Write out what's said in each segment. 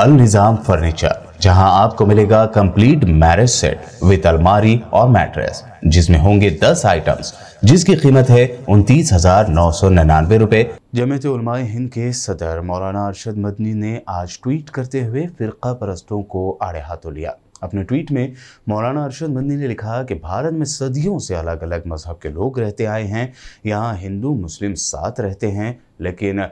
अल Nizam furniture जहां आपको मिलेगा कंप्लीट मैरिज सेट विद अलमारी और मैट्रेस जिसमें होंगे 10 आइटम्स जिसकी कीमत है उनतीस हजार नौ सौ निन्यानवे रुपए जमत उलमाए हिंद के सदर मौलाना अरशद मदनी ने आज ट्वीट करते हुए फ़िरका परस्तों को आड़े हाथों लिया अपने ट्वीट में मौलाना अरशद मंदी ने लिखा कि भारत में सदियों से अलग अलग मजहब के लोग रहते आए हैं यहाँ हिंदू मुस्लिम साथ रहते हैं लेकिन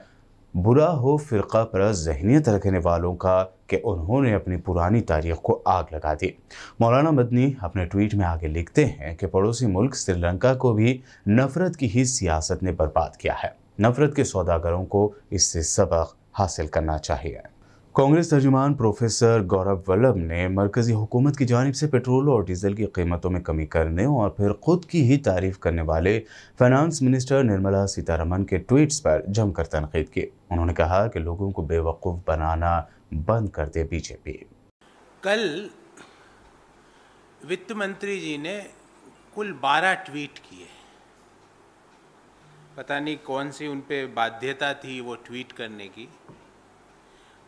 बुरा हो फ़िरका पर जहनीत रखने वालों का कि उन्होंने अपनी पुरानी तारीख को आग लगा दी मौलाना मदनी अपने ट्वीट में आगे लिखते हैं कि पड़ोसी मुल्क श्रीलंका को भी नफ़रत की ही सियासत ने बर्बाद किया है नफ़रत के सौदागरों को इससे सबक हासिल करना चाहिए कांग्रेस तर्जुमान प्रोफेसर गौरव वल्लभ ने मरकजी हुकूमत की जानब से पेट्रोल और डीजल की कीमतों में कमी करने और फिर खुद की ही तारीफ करने वाले फाइनेंस मिनिस्टर निर्मला सीतारमन के ट्वीट्स पर जमकर तनकीद की उन्होंने कहा कि लोगों को बेवकूफ़ बनाना बंद कर दे बीजेपी कल वित्त मंत्री जी ने कुल बारह ट्वीट किए पता नहीं कौन सी उन पर बाध्यता थी वो ट्वीट करने की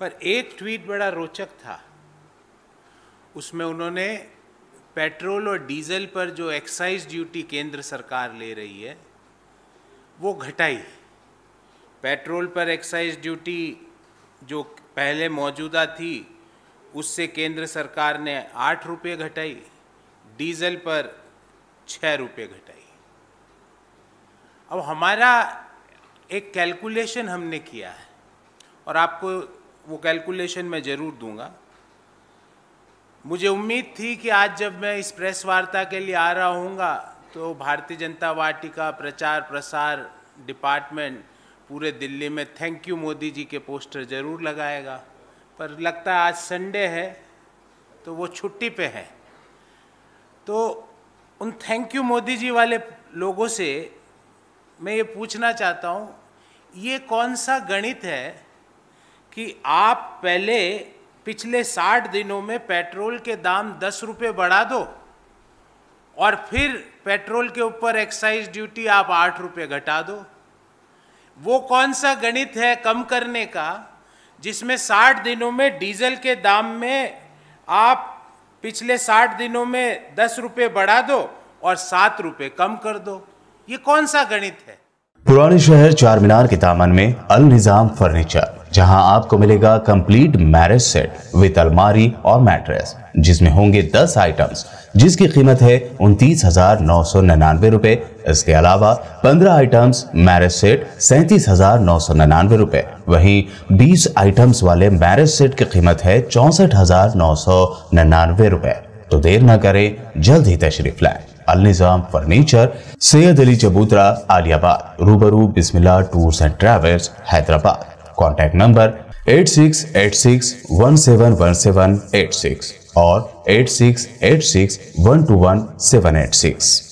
पर एक ट्वीट बड़ा रोचक था उसमें उन्होंने पेट्रोल और डीजल पर जो एक्साइज ड्यूटी केंद्र सरकार ले रही है वो घटाई पेट्रोल पर एक्साइज ड्यूटी जो पहले मौजूदा थी उससे केंद्र सरकार ने आठ रुपये घटाई डीजल पर छः रुपये घटाई अब हमारा एक कैलकुलेशन हमने किया है और आपको वो कैलकुलेशन मैं ज़रूर दूंगा मुझे उम्मीद थी कि आज जब मैं इस प्रेस वार्ता के लिए आ रहा हूँगा तो भारतीय जनता पार्टी का प्रचार प्रसार डिपार्टमेंट पूरे दिल्ली में थैंक यू मोदी जी के पोस्टर ज़रूर लगाएगा पर लगता है आज संडे है तो वो छुट्टी पे है तो उन थैंक यू मोदी जी वाले लोगों से मैं ये पूछना चाहता हूँ ये कौन सा गणित है कि आप पहले पिछले साठ दिनों में पेट्रोल के दाम दस रुपये बढ़ा दो और फिर पेट्रोल के ऊपर एक्साइज ड्यूटी आप आठ रुपये घटा दो वो कौन सा गणित है कम करने का जिसमें साठ दिनों में डीजल के दाम में आप पिछले साठ दिनों में दस रुपये बढ़ा दो और सात रुपये कम कर दो ये कौन सा गणित है पुराने शहर चार मीनार के दामन में अल निज़ाम फर्नीचर जहां आपको मिलेगा कंप्लीट मैरिज सेट विद अलमारी और मैट्रेस जिसमें होंगे 10 आइटम्स जिसकी कीमत है उनतीस हजार नौ सौ निन्यानवे रूपए इसके अलावा 15 आइटम्स मैरिज सेट सैंतीस हजार नौ सौ निन्यानवे रूपए वहीं 20 आइटम्स वाले मैरिज सेट की कीमत है चौसठ हजार नौ सौ निन्यानवे रुपए तो देर न करें जल्द ही तशरीफ लाए अल निज़ाम फर्नीचर सैयद अली चबूतरा आलियाबाद रूबरू Bismillah tours and travels Hyderabad contact number six और सिक्स